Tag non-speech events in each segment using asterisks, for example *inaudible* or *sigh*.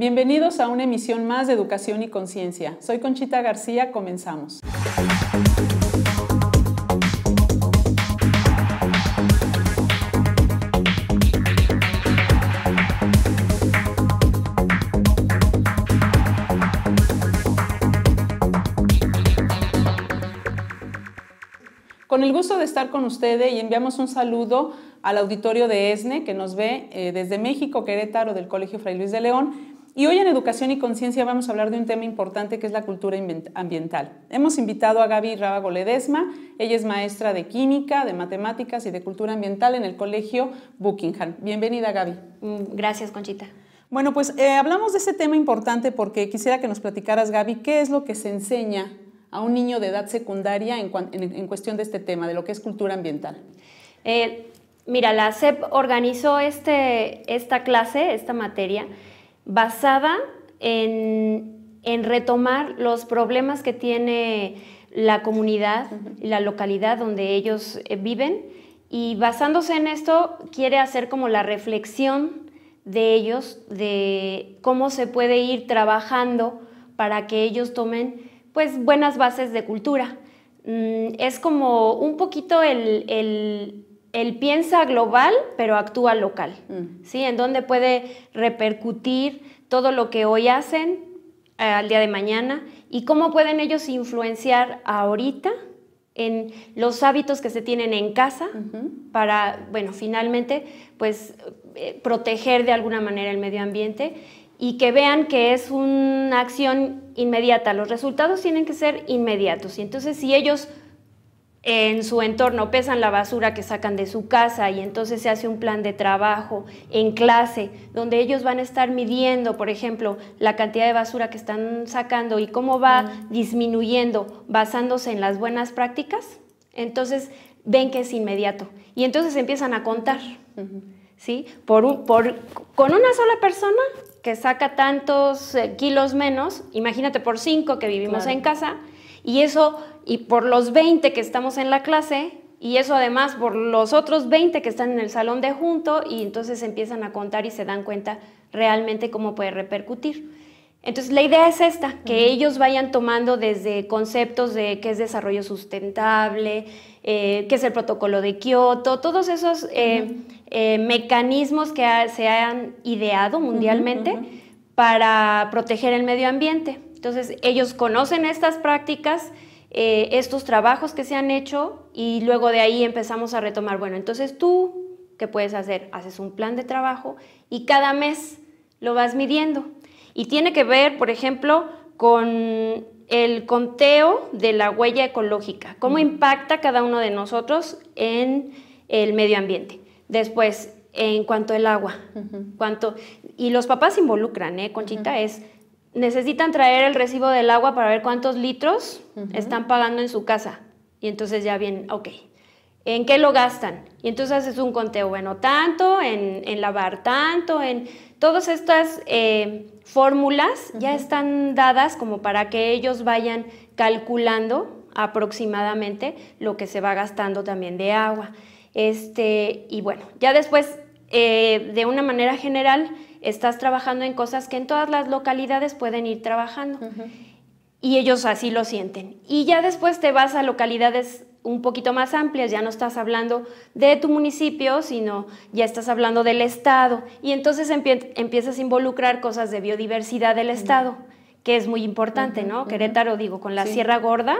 Bienvenidos a una emisión más de Educación y Conciencia. Soy Conchita García, comenzamos. Con el gusto de estar con ustedes y enviamos un saludo al auditorio de ESNE e, que nos ve eh, desde México, Querétaro, del Colegio Fray Luis de León y hoy en Educación y Conciencia vamos a hablar de un tema importante que es la cultura ambiental. Hemos invitado a Gaby Rábago Ledesma, ella es maestra de química, de matemáticas y de cultura ambiental en el Colegio Buckingham. Bienvenida Gaby. Mm, gracias Conchita. Bueno, pues eh, hablamos de ese tema importante porque quisiera que nos platicaras Gaby, ¿qué es lo que se enseña a un niño de edad secundaria en, cuestión de este tema, de lo que es cultura ambiental? Eh, mira, la CEP organizó este, esta clase, esta materia basada en, retomar los problemas que tiene la comunidad, la localidad donde ellos eh, viven, y basándose en esto quiere hacer como la reflexión de ellos, de cómo se puede ir trabajando para que ellos tomen pues buenas bases de cultura. Mm, es como un poquito el él piensa global, pero actúa local, mm. ¿sí? En dónde puede repercutir todo lo que hoy hacen eh, al día de mañana y cómo pueden ellos influenciar ahorita en los hábitos que se tienen en casa para, bueno, finalmente, pues eh, proteger de alguna manera el medio ambiente y que vean que es una acción inmediata. Los resultados tienen que ser inmediatos. Y entonces, si ellos en su entorno pesan la basura que sacan de su casa y entonces se hace un plan de trabajo en clase donde ellos van a estar midiendo, por ejemplo, la cantidad de basura que están sacando y cómo va disminuyendo basándose en las buenas prácticas, entonces ven que es inmediato y entonces empiezan a contar. ¿Sí? con una sola persona que saca tantos eh, kilos menos, imagínate por cinco que vivimos en casa, y eso, y por los 20 que estamos en la clase, y eso además por los otros 20 que están en el salón de junto, y entonces empiezan a contar y se dan cuenta realmente cómo puede repercutir. Entonces la idea es esta, que ellos vayan tomando desde conceptos de qué es desarrollo sustentable, eh, qué es el protocolo de Kioto, todos esos eh, eh, mecanismos que se han ideado mundialmente para proteger el medio ambiente. Entonces, ellos conocen estas prácticas, eh, estos trabajos que se han hecho y luego de ahí empezamos a retomar, bueno, entonces tú, ¿qué puedes hacer? Haces un plan de trabajo y cada mes lo vas midiendo. Y tiene que ver, por ejemplo, con el conteo de la huella ecológica, cómo impacta cada uno de nosotros en el medio ambiente. Después, en cuanto al agua, y los papás involucran, ¿eh? Conchita, es necesitan traer el recibo del agua para ver cuántos litros están pagando en su casa. Y entonces ya bien, ok, ¿en qué lo gastan? Y entonces haces un conteo, bueno, tanto, en, lavar tanto, en todas estas eh, fórmulas ya están dadas como para que ellos vayan calculando aproximadamente lo que se va gastando también de agua. Este, y bueno, ya después, eh, de una manera general, estás trabajando en cosas que en todas las localidades pueden ir trabajando. Y ellos así lo sienten. Y ya después te vas a localidades un poquito más amplias, ya no estás hablando de tu municipio, sino ya estás hablando del Estado. Y entonces empiezas a involucrar cosas de biodiversidad del Estado, que es muy importante, ¿no? Querétaro, digo, con la Sierra Gorda.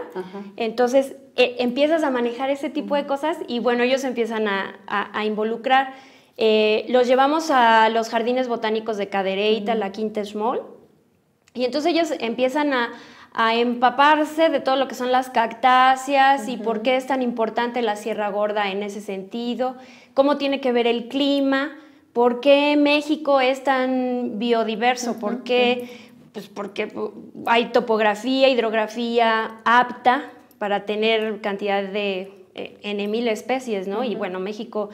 Entonces e, empiezas a manejar ese tipo de cosas y bueno, ellos empiezan a involucrar. Eh, los llevamos a los jardines botánicos de Cadereyta, la Quinta Small, y entonces ellos empiezan a, empaparse de todo lo que son las cactáceas y por qué es tan importante la Sierra Gorda en ese sentido, cómo tiene que ver el clima, por qué México es tan biodiverso, por qué pues porque hay topografía, hidrografía apta para tener cantidad de eh, mil especies, ¿no? Y bueno, México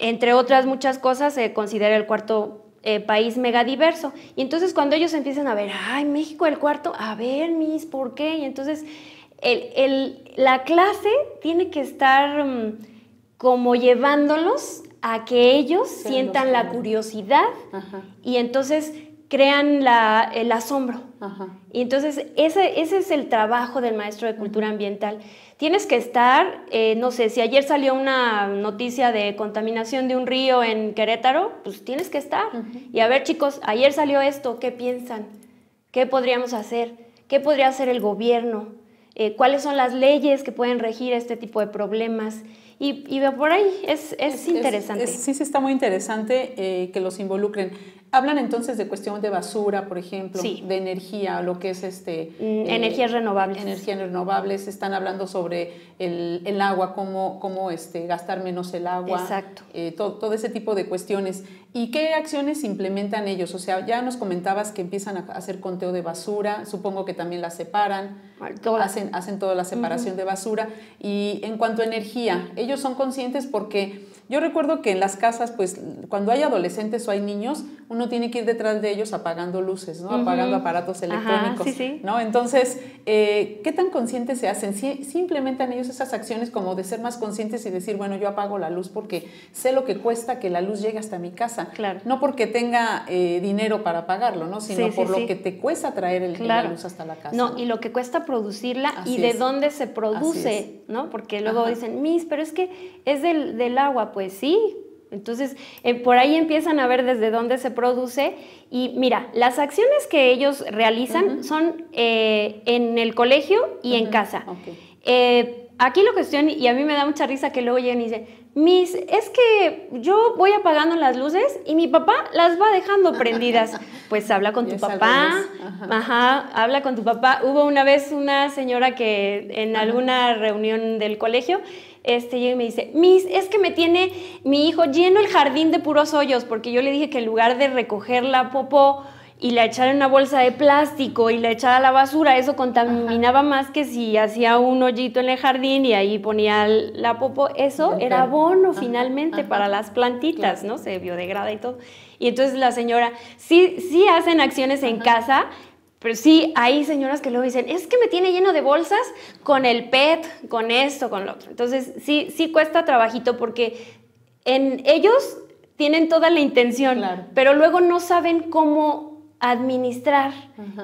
entre otras muchas cosas, se considera el cuarto eh, país país megadiverso. Y entonces cuando ellos empiezan a ver, ay, México el cuarto, a ver, mis, ¿por qué? Y entonces la clase tiene que estar mm, como llevándolos a que ellos sientan la curiosidad y entonces crean el asombro. Y entonces ese, ese es el trabajo del maestro de cultura ambiental. Tienes que estar, eh, no sé, si ayer salió una noticia de contaminación de un río en Querétaro, pues tienes que estar. Y a ver chicos, ayer salió esto, ¿qué piensan? ¿Qué podríamos hacer? ¿Qué podría hacer el gobierno? Eh, ¿Cuáles son las leyes que pueden regir este tipo de problemas? Y, y por ahí es, interesante. sí, sí, está muy interesante eh, que los involucren. Hablan entonces de cuestión de basura, por ejemplo, de energía, lo que es este... Mm, eh, energías renovables. Energías renovables, están hablando sobre el, el agua, cómo, este, gastar menos el agua. Exacto. Eh, todo, ese tipo de cuestiones. ¿Y qué acciones implementan ellos? O sea, ya nos comentabas que empiezan a hacer conteo de basura, supongo que también la separan, ah, Hacen, hacen toda la separación de basura. Y en cuanto a energía, ellos son conscientes porque... Yo recuerdo que en las casas, pues cuando hay adolescentes o hay niños, uno tiene que ir detrás de ellos apagando luces, ¿no? Apagando aparatos electrónicos, ¿no? Entonces, eh, ¿qué tan conscientes se hacen? Si, si, ellos esas acciones como de ser más conscientes y decir, bueno, yo apago la luz porque sé lo que cuesta que la luz llegue hasta mi casa. Claro. No porque tenga eh, dinero para pagarlo, ¿no? Sino por lo que te cuesta traer el, la luz hasta la casa. No, y lo que cuesta producirla y de dónde se produce, ¿no? Porque luego dicen, mis, pero es que es del, del agua. Pues sí, entonces, eh, por ahí empiezan a ver desde dónde se produce. Y mira, las acciones que ellos realizan son eh, en el colegio y en casa. Eh, aquí lo cuestión, y a mí me da mucha risa que luego lleguen y dicen, Miss, es que yo voy apagando las luces y mi papá las va dejando *laughs* prendidas. Pues habla con tu papá, ajá. habla con tu papá. Hubo una vez una señora que en alguna reunión del colegio este, y me dice, Miss, es que me tiene mi hijo lleno el jardín de puros hoyos, porque yo le dije que en lugar de recoger la popó, y la echar en una bolsa de plástico y la echara a la basura, eso contaminaba más que si hacía un hoyito en el jardín y ahí ponía la popo, eso era abono finalmente para las plantitas, ¿no? Se biodegrada y todo. Y entonces la señora, sí, sí hacen acciones en casa, pero sí, hay señoras que luego dicen, es que me tiene lleno de bolsas con el PET, con esto, con lo otro. Entonces, sí, sí cuesta trabajito porque en ellos tienen toda la intención, pero luego no saben cómo administrar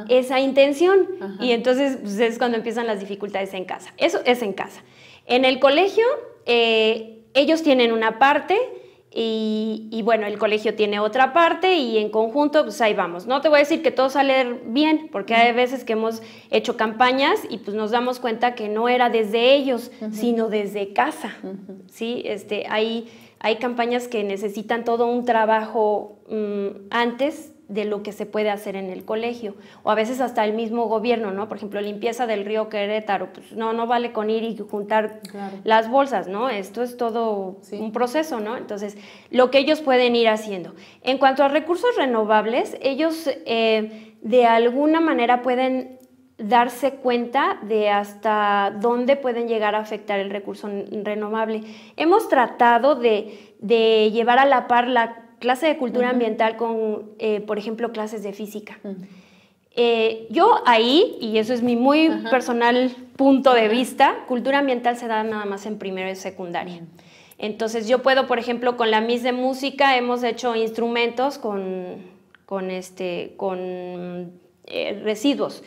esa intención. Y entonces pues, es cuando empiezan las dificultades en casa. Eso es en casa. En el colegio, eh, ellos tienen una parte y, bueno, el colegio tiene otra parte y en conjunto, pues ahí vamos. No te voy a decir que todo sale bien, porque hay veces que hemos hecho campañas y pues nos damos cuenta que no era desde ellos, sino desde casa. Sí, este, hay, hay campañas que necesitan todo un trabajo mm, antes de lo que se puede hacer en el colegio. O a veces hasta el mismo gobierno, ¿no? Por ejemplo, limpieza del río Querétaro, pues no, no vale con ir y juntar las bolsas, ¿no? Esto es todo un proceso, ¿no? Entonces, lo que ellos pueden ir haciendo. En cuanto a recursos renovables, ellos eh, de alguna manera pueden darse cuenta de hasta dónde pueden llegar a afectar el recurso renovable. Hemos tratado de, de llevar a la par la clase de cultura ambiental con, eh, por ejemplo, clases de física. Eh, yo ahí, y eso es mi muy personal punto de vista, cultura ambiental se da nada más en primero y secundaria. Entonces yo puedo, por ejemplo, con la mis de Música hemos hecho instrumentos con, con, este, con eh, residuos.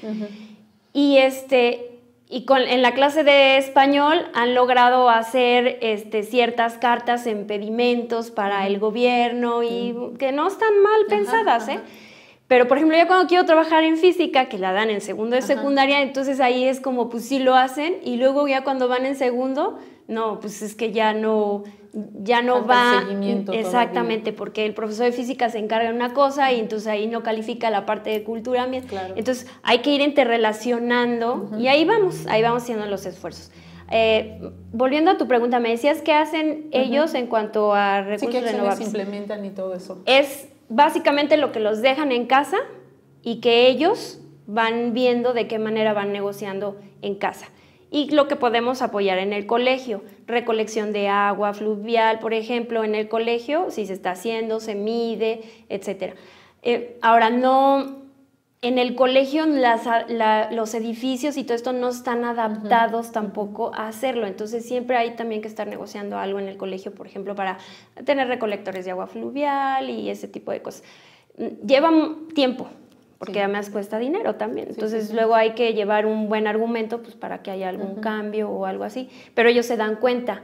Y este, y en la clase de español han logrado hacer este, ciertas cartas en pedimentos para el gobierno y que no están mal pensadas, ¿eh? Pero, por ejemplo, ya cuando quiero trabajar en física, que la dan en segundo de secundaria, entonces ahí es como, pues sí lo hacen, y luego ya cuando van en segundo, no, pues es que ya no, ya no va. Exactamente, porque el profesor de física se encarga de una cosa y entonces ahí no califica la parte de cultura. Entonces hay que ir interrelacionando y ahí vamos, ahí vamos haciendo los esfuerzos. Eh, volviendo a tu pregunta, me decías qué hacen ellos en cuanto a recursos sí, ¿qué implementan y todo eso. Es básicamente lo que los dejan en casa y que ellos van viendo de qué manera van negociando en casa y lo que podemos apoyar en el colegio, recolección de agua fluvial, por ejemplo, en el colegio, si se está haciendo, se mide, etc. Eh, ahora, no, en el colegio las, los edificios y todo esto no están adaptados tampoco a hacerlo, entonces siempre hay también que estar negociando algo en el colegio, por ejemplo, para tener recolectores de agua fluvial y ese tipo de cosas. Mm, lleva tiempo, porque además cuesta dinero también. Entonces luego hay que llevar un buen argumento pues, para que haya algún cambio o algo así. Pero ellos se dan cuenta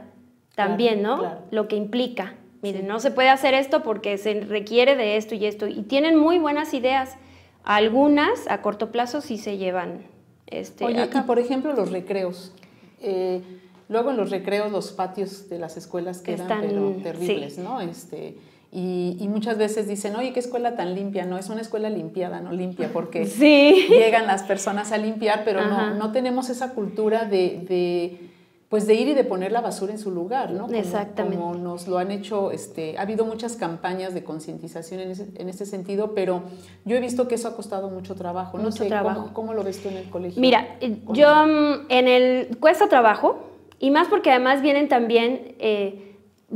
también, ¿no? Lo que implica. Miren, no se puede hacer esto porque se requiere de esto y esto. Y tienen muy buenas ideas. Algunas a corto plazo sí se llevan. Este, Oye, acá. por ejemplo los recreos. Eh, luego en los recreos los patios de las escuelas quedan Están, pero terribles, ¿no? Este, y, muchas veces dicen, oye, qué escuela tan limpia. No, es una escuela limpiada, no limpia, porque *laughs* llegan las personas a limpiar, pero no, no, tenemos esa cultura de, de, pues de ir y de poner la basura en su lugar, ¿no? Exactamente. Como nos lo han hecho, este, ha habido muchas campañas de concientización en, ese, en este sentido, pero yo he visto que eso ha costado mucho trabajo. No mucho trabajo. ¿cómo, lo ves tú en el colegio? Mira, eh, yo mm, en el cuesta trabajo, y más porque además vienen también... Eh,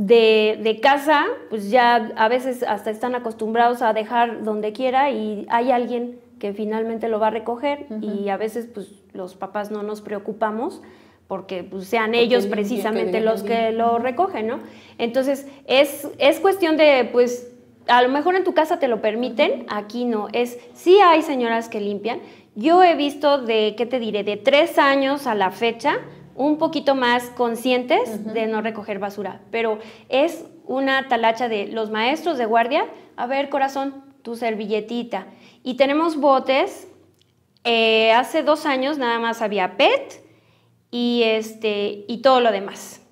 de, casa, pues ya a veces hasta están acostumbrados a dejar donde quiera y hay alguien que finalmente lo va a recoger y a veces pues los papás no nos preocupamos porque pues, sean ellos precisamente los que lo recogen, ¿no? Entonces es, es cuestión de pues a lo mejor en tu casa te lo permiten, aquí no. Es, sí hay señoras que limpian. Yo he visto de, ¿qué te diré? De tres años a la fecha, un poquito más conscientes de no recoger basura, pero es una talacha de los maestros de guardia, a ver corazón, tu servilletita. Y tenemos botes, eh, hace dos años nada más había PET y, este, y todo lo demás.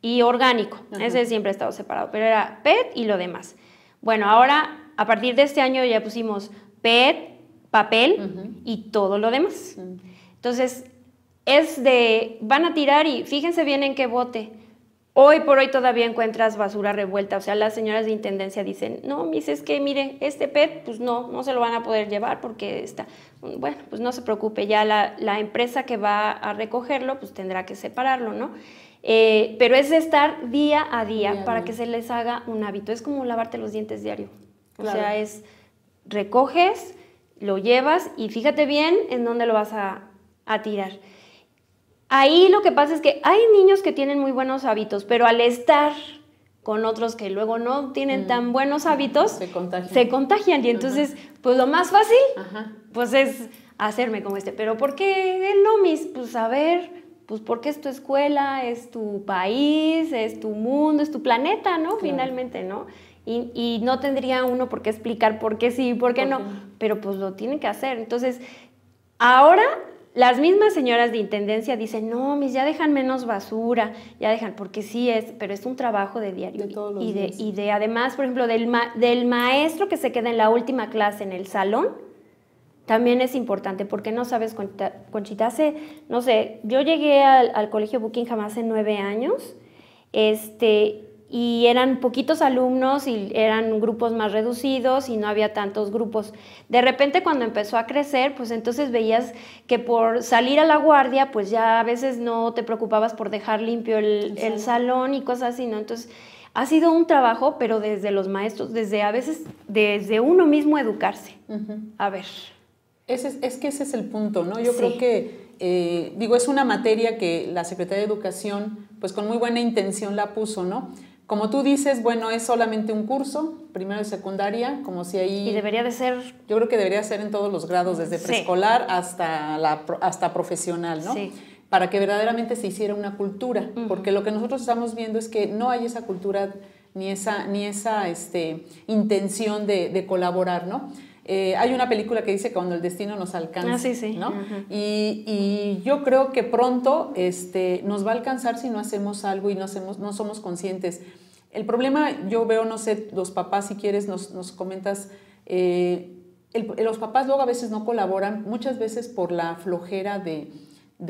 Y orgánico, ese siempre ha estado separado, pero era PET y lo demás. Bueno, ahora a partir de este año ya pusimos PET, papel y todo lo demás. Entonces, es de, van a tirar y fíjense bien en qué bote. Hoy por hoy todavía encuentras basura revuelta, o sea, las señoras de intendencia dicen, no, mis, es que mire, este PET, pues no, no se lo van a poder llevar porque está, bueno, pues no se preocupe, ya la, empresa que va a recogerlo, pues tendrá que separarlo, ¿no? Eh, pero es de estar día a día, para que se les haga un hábito, es como lavarte los dientes diario, o sea, es recoges, lo llevas y fíjate bien en dónde lo vas a tirar. Ahí lo que pasa es que hay niños que tienen muy buenos hábitos, pero al estar con otros que luego no tienen mm. tan buenos hábitos, se contagian. Se contagian. Y entonces, pues lo más fácil, pues es hacerme como este. Pero ¿por qué el Lomis? Pues a ver, pues porque es tu escuela, es tu país, es tu mundo, es tu planeta, ¿no? Finalmente, ¿no? Y, no tendría uno por qué explicar por qué sí, por qué no, pero pues lo tienen que hacer. Entonces, ahora las mismas señoras de intendencia dicen, no, mis, ya dejan menos basura, ya dejan, porque sí es, pero es un trabajo de diario. y, de, y de además, por ejemplo, del, del maestro que se queda en la última clase en el salón, también es importante, porque no sabes, Conchita, no sé, yo llegué al, colegio colegio jamás hace nueve años, este, y eran poquitos alumnos y eran grupos más reducidos y no había tantos grupos. De repente cuando empezó a crecer, pues entonces veías que por salir a la guardia, pues ya a veces no te preocupabas por dejar limpio el, salón y cosas así, ¿no? Entonces ha sido un trabajo, pero desde los maestros, desde a veces, desde uno mismo educarse. A ver. es, que ese es el punto, ¿no? Yo creo que, eh, digo, es una materia que la Secretaría de Educación, pues con muy buena intención la puso, ¿no? Como tú dices, bueno, es solamente un curso, primero y secundaria, como si ahí... Y debería de ser... Yo creo que debería ser en todos los grados, desde preescolar hasta, la, hasta profesional, ¿no? Sí. Para que verdaderamente se hiciera una cultura, porque lo que nosotros estamos viendo es que no hay esa cultura ni esa, ni esa este, intención de, colaborar, ¿no? Eh, hay una película que dice cuando el destino nos alcanza, ah, sí, sí. ¿no? y, yo creo que pronto este, nos va a alcanzar si no hacemos algo y no, hacemos, no somos conscientes. El problema, yo veo, no sé, los papás, si quieres, nos, comentas, eh, los papás luego a veces no colaboran, muchas veces por la flojera de,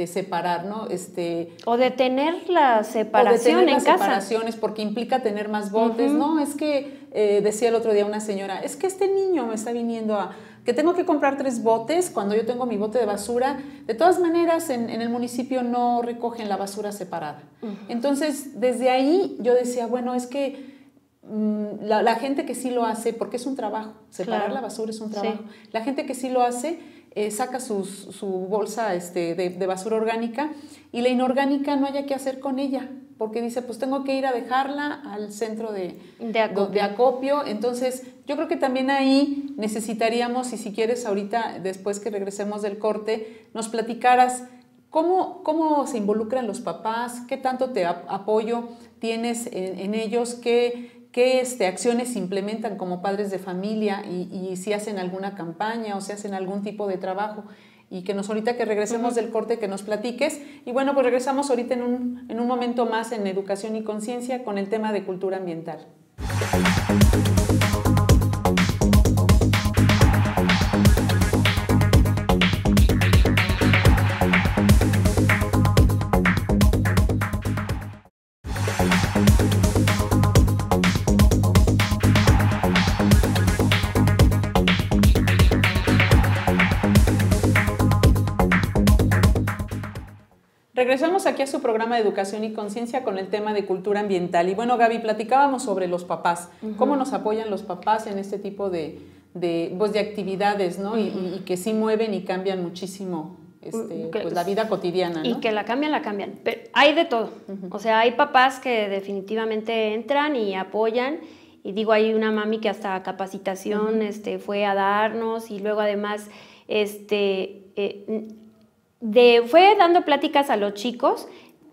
separar, ¿no? Este, o de tener la separación o de tener en las separaciones porque implica tener más botes, ¿no? Es que, eh, decía el otro día una señora, es que este niño me está viniendo a, que tengo que comprar tres botes cuando yo tengo mi bote de basura. De todas maneras, en, el municipio no recogen la basura separada. Entonces, desde ahí yo decía, bueno, es que mm, la, gente que sí lo hace, porque es un trabajo, separar la basura es un trabajo, la gente que sí lo hace eh, saca su bolsa este, de, de, basura orgánica y la inorgánica no haya que hacer con ella porque dice, pues tengo que ir a dejarla al centro de, acopio. Entonces, yo creo que también ahí necesitaríamos, y si quieres ahorita, después que regresemos del corte, nos platicaras cómo, se involucran los papás, qué tanto te apoyo tienes en, ellos, qué, este, acciones implementan como padres de familia y, y si hacen alguna campaña o si hacen algún tipo de trabajo y que nos ahorita que regresemos del corte que nos platiques. Y bueno, pues regresamos ahorita en un momento más en educación y conciencia con el tema de cultura ambiental. Regresamos aquí a su programa de Educación y Conciencia con el tema de cultura ambiental. Y bueno, Gaby, platicábamos sobre los papás, cómo nos apoyan los papás en este tipo de, de, pues, de actividades, ¿no? y, que sí mueven y cambian muchísimo este, pues, la vida cotidiana. Y que la cambian, la cambian. Pero hay de todo. O sea, hay papás que definitivamente entran y apoyan. Y digo, hay una mami que hasta capacitación este, fue a darnos y luego además este, eh, de, fue dando pláticas a los chicos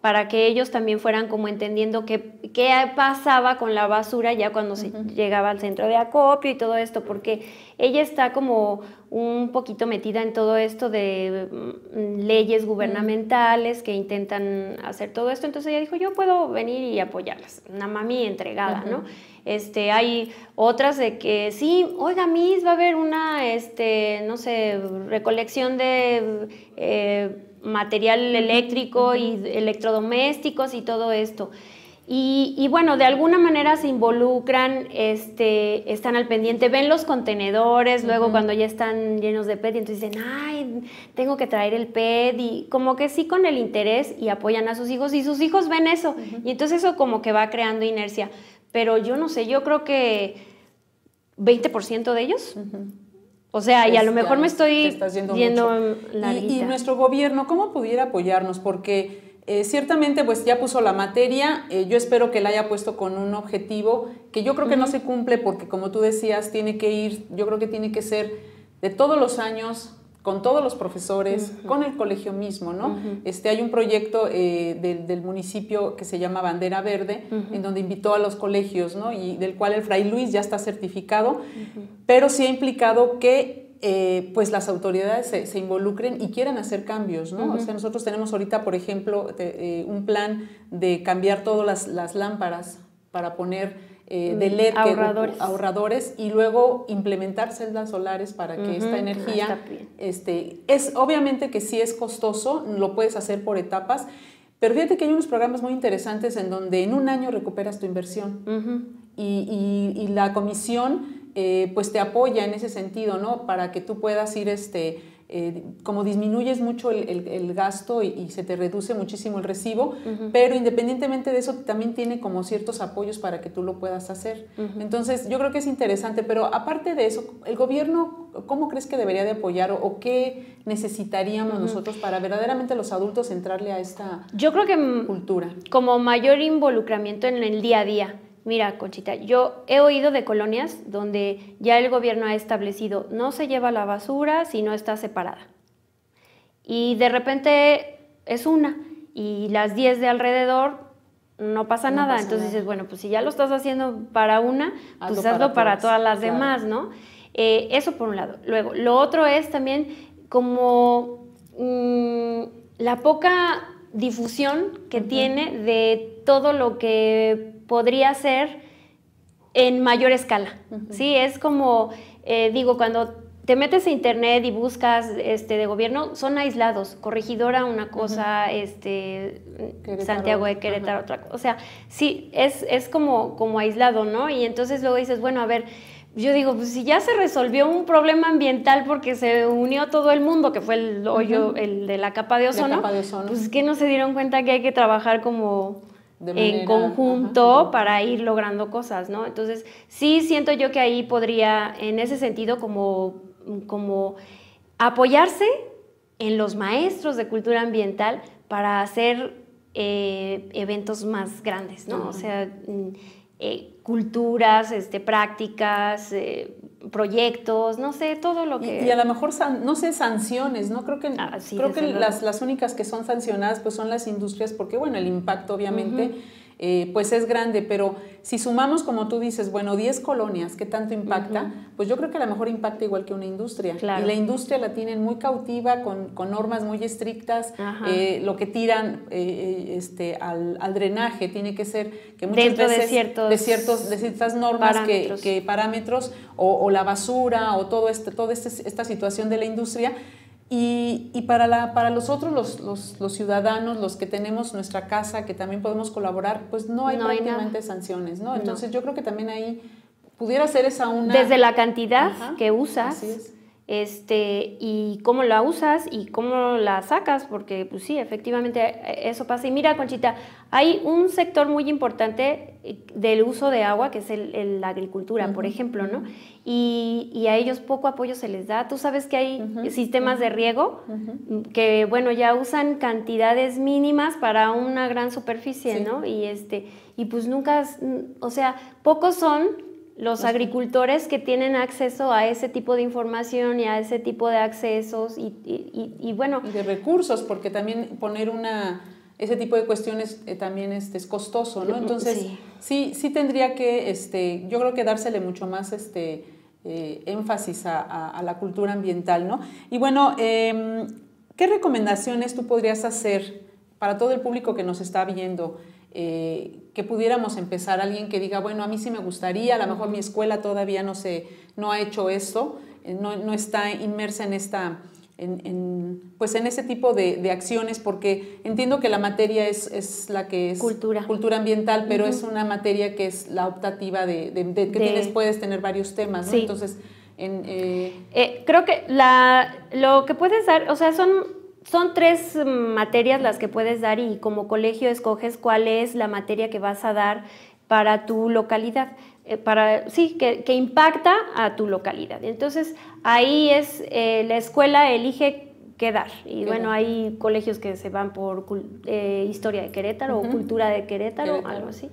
para que ellos también fueran como entendiendo qué, qué pasaba con la basura ya cuando se llegaba al centro de acopio y todo esto, porque ella está como un poquito metida en todo esto de mm, leyes gubernamentales que intentan hacer todo esto, entonces ella dijo, yo puedo venir y apoyarlas, una mami entregada, ¿no? Este, hay otras de que sí, oiga, Miss, va a haber una, este, no sé, recolección de eh, material eléctrico y electrodomésticos y todo esto. Y, bueno, de alguna manera se involucran, este, están al pendiente, ven los contenedores, luego cuando ya están llenos de PET, y entonces dicen, ay, tengo que traer el PET, y como que sí con el interés y apoyan a sus hijos, y sus hijos ven eso, y entonces eso como que va creando inercia. Pero yo no sé, yo creo que 20% de ellos o sea, y a lo mejor me estoy viendo y, nuestro gobierno, ¿cómo pudiera apoyarnos? Porque eh, ciertamente pues ya puso la materia, eh, yo espero que la haya puesto con un objetivo que yo creo que no se cumple porque como tú decías, tiene que ir, yo creo que tiene que ser de todos los años con todos los profesores, con el colegio mismo, ¿no? este, hay un proyecto eh, del, municipio que se llama Bandera Verde, en donde invitó a los colegios, ¿no? Y del cual el Fray Luis ya está certificado, pero sí ha implicado que eh, pues las autoridades se, involucren y quieran hacer cambios, ¿no? sea, nosotros tenemos ahorita, por ejemplo, eh, un plan de cambiar todas las lámparas para poner eh, de mm, LED, ahorradores. ahorradores. y luego implementar celdas solares para que esta energía, este, es obviamente que sí es costoso, lo puedes hacer por etapas, pero fíjate que hay unos programas muy interesantes en donde en un año recuperas tu inversión y, y, la comisión eh, pues te apoya en ese sentido, ¿no? Para que tú puedas ir este eh, como disminuyes mucho el, el, gasto y, se te reduce muchísimo el recibo, pero independientemente de eso también tiene como ciertos apoyos para que tú lo puedas hacer. Entonces yo creo que es interesante, pero aparte de eso, el gobierno, ¿cómo crees que debería de apoyar o, qué necesitaríamos nosotros para verdaderamente los adultos entrarle a esta yo creo que cultura? Como mayor involucramiento en el día a día Mira, Conchita, yo he oído de colonias donde ya el gobierno ha establecido no se lleva la basura si no está separada. Y de repente es una y las 10 de alrededor no pasa nada. Entonces dices, bueno, pues si ya lo estás haciendo para una, pues hazlo para, todas las demás, ¿no? Eh, eso por un lado. Luego, lo otro es también como mm, la poca difusión que tiene de todo lo que podría ser en mayor escala. Sí, es como, eh, digo, cuando te metes a internet y buscas este, de gobierno, son aislados. Corregidora una cosa, este, Santiago de Querétaro otra cosa. O sea, sí, es, es como, como aislado, ¿no? Y entonces luego dices, bueno, a ver, yo digo, pues si ya se resolvió un problema ambiental porque se unió todo el mundo, que fue el hoyo, el de la capa de ozono, la capa pues que no se dieron cuenta que hay que trabajar como en conjunto para ir logrando cosas, ¿no? Entonces, sí siento yo que ahí podría, en ese sentido, como, como apoyarse en los maestros de cultura ambiental para hacer eh, eventos más grandes, ¿no? O sea, mm, eh, culturas, este, prácticas, eh, proyectos, no sé, todo lo que... Y, a lo mejor, san, no sé, sanciones, ¿no? Creo que, ah, creo que las, las, únicas que son sancionadas pues son las industrias, porque bueno, el impacto obviamente... Eh, pues es grande, pero si sumamos, como tú dices, bueno, 10 colonias, ¿qué tanto impacta? Pues yo creo que a lo mejor impacta igual que una industria. Y la industria la tienen muy cautiva, con, con normas muy estrictas, eh, lo que tiran eh, este, al, drenaje tiene que ser que muchas veces de, ciertos de, ciertas normas, Que, parámetros, o, la basura, o todo este, toda este, esta situación de la industria, y, y para, la, para los otros, los, los, ciudadanos, los que tenemos nuestra casa, que también podemos colaborar, pues no hay prácticamente sanciones, ¿no? Entonces yo creo que también ahí pudiera ser esa una... Desde la cantidad que usas este, y cómo la usas y cómo la sacas, porque pues sí, efectivamente e-, eso pasa. Y mira, Conchita, hay un sector muy importante eh, del uso de agua, que es la agricultura, por ejemplo, ¿no? Y, a ellos poco apoyo se les da. Tú sabes que hay sistemas de riego que, bueno, ya usan cantidades mínimas para una gran superficie, ¿no? Y, este, y pues nunca, o sea, pocos son los agricultores que tienen acceso a ese tipo de información y a ese tipo de accesos y, y, bueno. Y de recursos, porque también poner una, ese tipo de cuestiones eh, también este, es costoso, ¿no? Entonces, sí. sí, tendría que, este, yo creo que dársele mucho más este, eh, énfasis a, la cultura ambiental, ¿no? Y bueno, em, ¿qué recomendaciones tú podrías hacer para todo el público que nos está viendo? Eh, que pudiéramos empezar, alguien que diga, bueno, a mí sí me gustaría, a lo mejor mi escuela todavía no, se, no ha hecho esto, eh, no, está inmersa en esta... En, pues en ese tipo de, acciones, porque entiendo que la materia es, la que es cultura, cultura ambiental, pero es una materia que es la optativa de, que tienes, puedes tener varios temas, ¿no? Entonces, eh, creo que la, lo que puedes dar, o sea, son son tres mm, materias las que puedes dar y como colegio escoges cuál es la materia que vas a dar para tu localidad, eh, para, sí, que, impacta a tu localidad. Entonces ahí es, eh, la escuela elige qué dar. Y bueno, hay colegios que se van por eh, historia de Querétaro o cultura de Querétaro, Querétaro, algo así.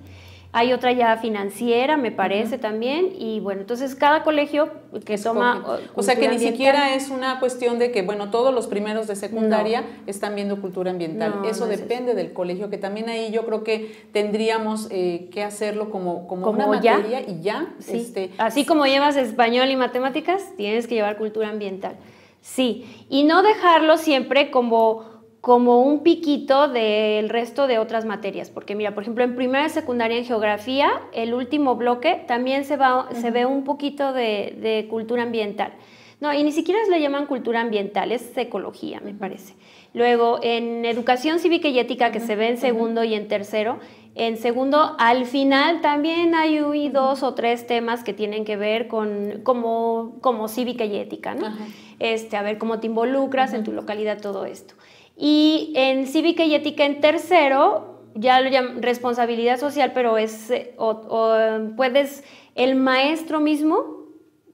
Hay otra ya financiera, me parece también. Y bueno, entonces cada colegio que toma... O sea, que ni siquiera es una cuestión de que, bueno, todos los primeros de secundaria están viendo cultura ambiental. eso depende del colegio, que también ahí yo creo que tendríamos eh, que hacerlo como, una materia y ya. Este, Así como llevas español y matemáticas, tienes que llevar cultura ambiental. Sí, y no dejarlo siempre como como un piquito del resto de otras materias, porque mira, por ejemplo, en primera, y secundaria en geografía, el último bloque también se, va, se ve un poquito de, cultura ambiental. No, y ni siquiera se le llaman cultura ambiental, es ecología, me parece. Luego, en educación cívica y ética, que se ve en segundo y en tercero, en segundo, al final también hay dos o tres temas que tienen que ver con como, como cívica y ética, ¿no? Este, a ver cómo te involucras en tu localidad, todo esto. Y en cívica y ética en tercero, ya lo llaman responsabilidad social, pero es, eh, o, puedes, el maestro mismo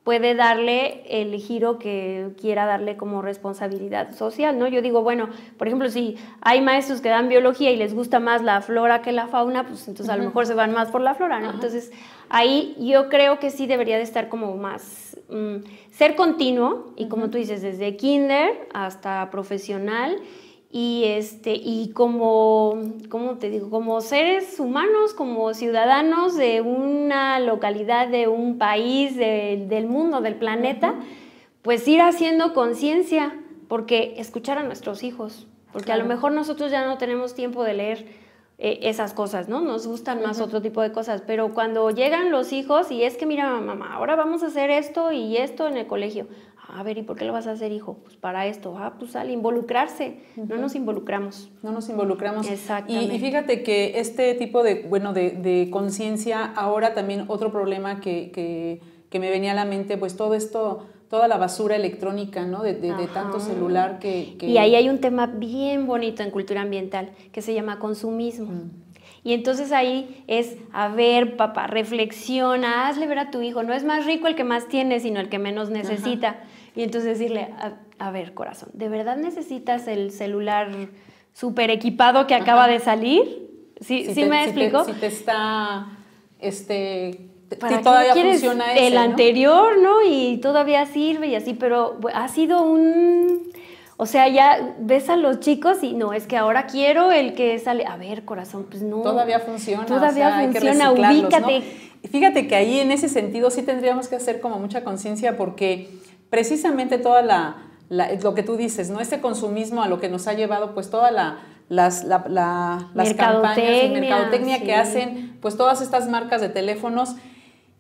puede darle el giro que quiera darle como responsabilidad social, ¿no? Yo digo, bueno, por ejemplo, si hay maestros que dan biología y les gusta más la flora que la fauna, pues entonces a lo mejor se van más por la flora, ¿no? Entonces ahí yo creo que sí debería de estar como más, mm, ser continuo y como tú dices, desde kinder hasta profesional y este y como te digo como seres humanos como ciudadanos de una localidad de un país del mundo del planeta pues ir haciendo conciencia porque escuchar a nuestros hijos porque a lo mejor nosotros ya no tenemos tiempo de leer eh, esas cosas no nos gustan más otro tipo de cosas pero cuando llegan los hijos y es que mira mamá ahora vamos a hacer esto y esto en el colegio a ver, ¿y por qué lo vas a hacer, hijo? Pues para esto. Ah, pues al involucrarse. No nos involucramos. No nos involucramos. Exactamente. Y, fíjate que este tipo de, bueno, de, conciencia, ahora también otro problema que, que, me venía a la mente, pues todo esto toda la basura electrónica, ¿no? De, tanto celular que, Y ahí hay un tema bien bonito en cultura ambiental que se llama consumismo. Y entonces ahí es, a ver, papá, reflexiona, hazle ver a tu hijo, no es más rico el que más tiene, sino el que menos necesita. Y entonces decirle, a, ver, corazón, ¿de verdad necesitas el celular súper equipado que acaba de salir? ¿Sí, me explico? Si te, está, este, si todavía funciona ese, el anterior, ¿no? Y todavía sirve y así, pero ha sido un... O sea, ya ves a los chicos y no, es que ahora quiero el que sale. A ver, corazón, pues no. Todavía funciona. Todavía funciona, ubícate. Fíjate que ahí en ese sentido sí tendríamos que hacer como mucha conciencia porque precisamente toda la, lo que tú dices, ¿no? Este consumismo a lo que nos ha llevado pues toda la, las, campañas de mercadotecnia que hacen pues todas estas marcas de teléfonos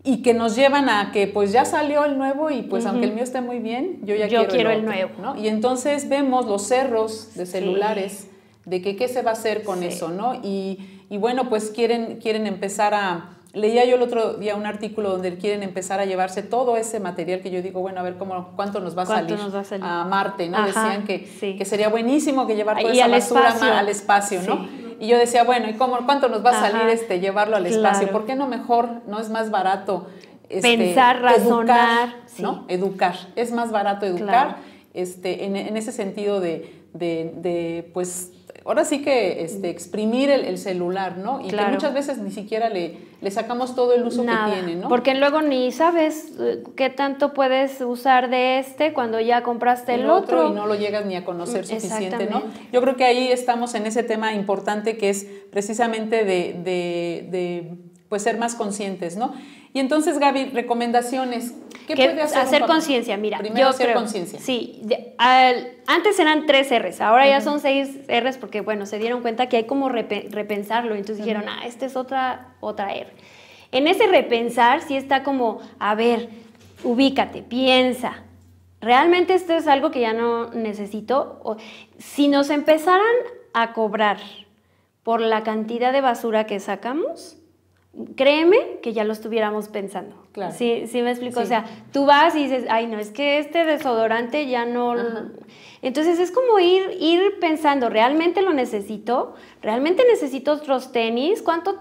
y que nos llevan a que pues ya salió el nuevo y pues aunque el mío esté muy bien, yo ya quiero, el, nuevo. ¿no? Y entonces vemos los cerros de celulares, de que qué se va a hacer con eso, ¿no? Y, y, bueno, pues quieren, quieren empezar a, Leía yo el otro día un artículo donde quieren empezar a llevarse todo ese material que yo digo, bueno, a ver cómo, cuánto nos va, a salir a Marte, ¿no? Decían que, que, sería buenísimo que llevar toda esa al basura espacio. al espacio, ¿no? Y yo decía, bueno, ¿y cómo, cuánto nos va a salir este llevarlo al espacio? ¿Por qué no mejor, no es más barato este, pensar, razonar, ¿no? Educar. Es más barato educar. Este, en, ese sentido de, de, de pues ahora sí que este, exprimir el, celular, ¿no? Y que muchas veces ni siquiera le, le sacamos todo el uso que tiene, ¿no? Porque luego ni sabes eh, qué tanto puedes usar de este cuando ya compraste el, otro, Y no lo llegas ni a conocer mm, suficiente, ¿no? Yo creo que ahí estamos en ese tema importante que es precisamente de pues ser más conscientes, ¿no? Y entonces, Gaby, recomendaciones. ¿Qué, puede hacer? Hacer conciencia, mira. Primero yo hacer conciencia. Sí, antes eran tres R's, ahora ya son seis R's porque, bueno, se dieron cuenta que hay como repensarlo, entonces dijeron, ah, esta es otra, otra R. En ese repensar sí está como, a ver, ubícate, piensa. ¿Realmente esto es algo que ya no necesito? si nos empezaran a cobrar por la cantidad de basura que sacamos, créeme que ya lo estuviéramos pensando. Claro. Sí, sí me explico. O sea, tú vas y dices, ay, no, es que este desodorante ya no... Entonces es como ir, ir pensando, ¿realmente lo necesito? ¿Realmente necesito otros tenis? ¿Cuánto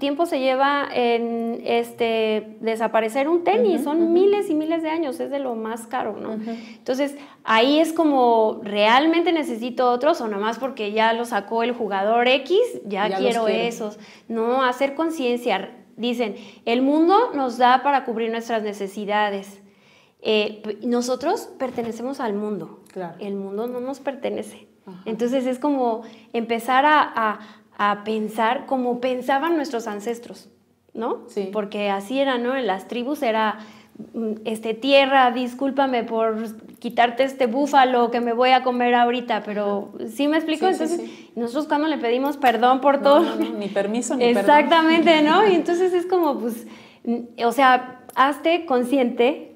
tiempo se lleva en este, desaparecer un tenis? Son miles y miles de años, es de lo más caro, ¿no? Entonces ahí es como, ¿realmente necesito otros o nomás porque ya lo sacó el jugador X, ya, quiero esos? No, hacer conciencia, Dicen, el mundo nos da para cubrir nuestras necesidades. Eh, nosotros pertenecemos al mundo. Claro. El mundo no nos pertenece. Entonces es como empezar a, a, pensar como pensaban nuestros ancestros, ¿no? Sí. Porque así era, ¿no? En las tribus era Mm, este, tierra, discúlpame por quitarte este búfalo que me voy a comer ahorita, pero ¿sí me explico? entonces, nosotros cuando le pedimos perdón por todo... No, ni permiso, Exactamente, ¿no? *laughs* Y entonces es como, pues, mm, o sea, hazte consciente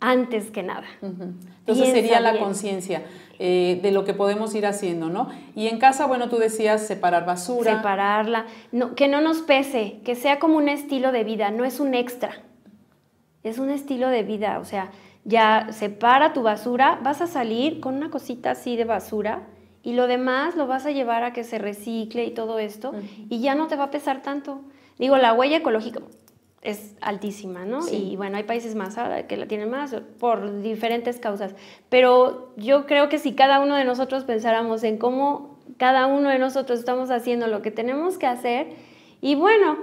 antes que nada. Entonces sería la conciencia. Eh, de lo que podemos ir haciendo, ¿no? Y en casa, bueno, tú decías separar basura. Separarla, que no nos pese, que sea como un estilo de vida, no es un extra es un estilo de vida, o sea, ya separa tu basura, vas a salir con una cosita así de basura y lo demás lo vas a llevar a que se recicle y todo esto y ya no te va a pesar tanto. Digo, la huella ecológica es altísima, ¿no? Y bueno, hay países más que la tienen más por diferentes causas, pero yo creo que si cada uno de nosotros pensáramos en cómo cada uno de nosotros estamos haciendo lo que tenemos que hacer y bueno,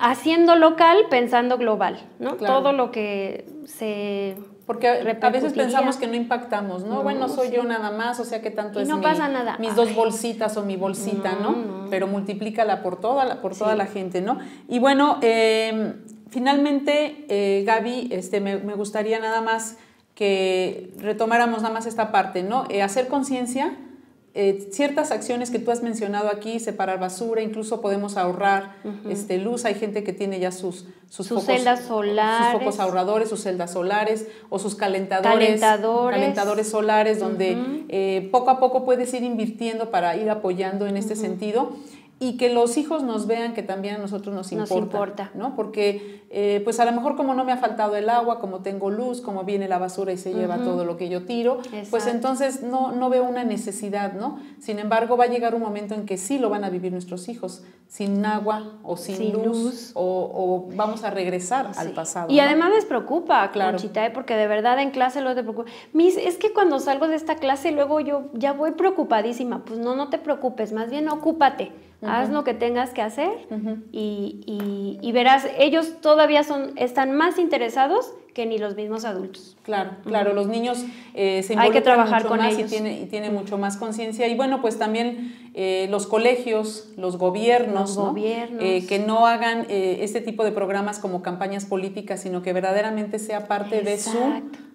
haciendo local, pensando global, ¿no? Todo lo que se porque a veces pensamos que no impactamos, ¿no? bueno, soy yo nada más, o sea que tanto es no pasa nada. mis dos bolsitas o mi bolsita, ¿no? Pero multiplícala por toda la, por toda la gente, ¿no? Y bueno, em, finalmente, eh, Gaby, este, me, gustaría nada más que retomáramos nada más esta parte, ¿no? Eh, hacer conciencia eh, ciertas acciones que tú has mencionado aquí, separar basura, incluso podemos ahorrar este, luz. Hay gente que tiene ya sus, sus, focos, celdas solares. Sus focos ahorradores, sus celdas solares o sus calentadores. Calentadores. solares, donde eh, poco a poco puedes ir invirtiendo para ir apoyando en este sentido y que los hijos nos vean que también a nosotros nos importa, nos importa. ¿no? Porque eh, pues a lo mejor como no me ha faltado el agua, como tengo luz, como viene la basura y se lleva todo lo que yo tiro, pues entonces no, no veo una necesidad, ¿no? Sin embargo, va a llegar un momento en que sí lo van a vivir nuestros hijos, sin agua o sin, luz, O, vamos a regresar al pasado. Y además les preocupa, claro. ¿eh? porque de verdad en clase los te preocupa. Mis, es que cuando salgo de esta clase luego yo ya voy preocupadísima. Pues no, no te preocupes, más bien ocúpate. Haz lo que tengas que hacer y, verás, ellos todavía son, están más interesados que ni los mismos adultos. Claro, claro, los niños eh, se involucran Hay que trabajar mucho con más ellos. y tienen tiene mucho más conciencia. Y bueno, pues también eh, los colegios, los gobiernos, eh, que no hagan este tipo de programas como campañas políticas, sino que verdaderamente sea parte de su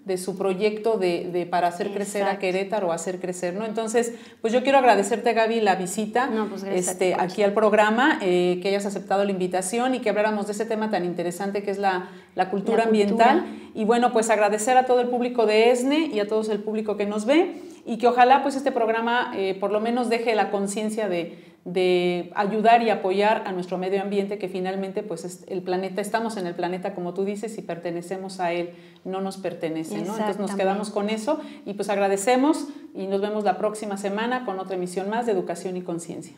de su proyecto de, para hacer crecer a Querétaro, hacer crecer, ¿no? Entonces, pues yo quiero agradecerte, Gaby, la visita pues este, aquí al programa, eh, que hayas aceptado la invitación y que habláramos de ese tema tan interesante que es la, la cultura ambiental. Y bueno, pues agradecer a todo el público de ESNE y a todo el público que nos ve y que ojalá pues este programa eh, por lo menos deje la conciencia de de ayudar y apoyar a nuestro medio ambiente, que finalmente pues es el planeta, estamos en el planeta como tú dices y pertenecemos a él, no nos pertenece, Entonces nos quedamos con eso y pues agradecemos y nos vemos la próxima semana con otra emisión más de Educación y Conciencia.